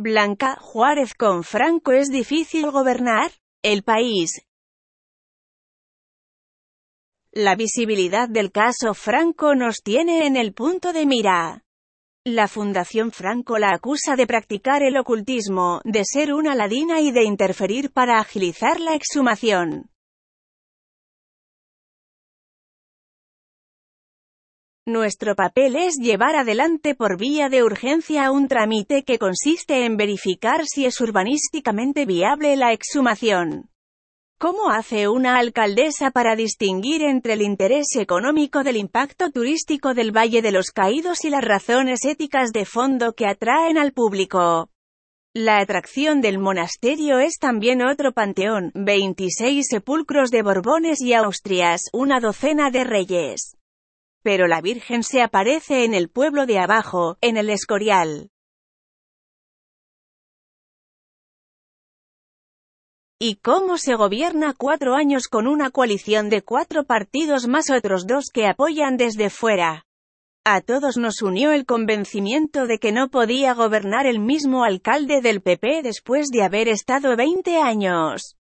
Blanca Juárez con Franco es difícil gobernar el país. La visibilidad del caso Franco nos tiene en el punto de mira. La Fundación Franco la acusa de practicar el ocultismo, de ser una ladina y de interferir para agilizar la exhumación. Nuestro papel es llevar adelante por vía de urgencia un trámite que consiste en verificar si es urbanísticamente viable la exhumación. ¿Cómo hace una alcaldesa para distinguir entre el interés económico del impacto turístico del Valle de los Caídos y las razones éticas de fondo que atraen al público? La atracción del monasterio es también otro panteón, 26 sepulcros de Borbones y Austrias, una docena de reyes pero la Virgen se aparece en el pueblo de abajo, en el Escorial. ¿Y cómo se gobierna cuatro años con una coalición de cuatro partidos más otros dos que apoyan desde fuera? A todos nos unió el convencimiento de que no podía gobernar el mismo alcalde del PP después de haber estado 20 años.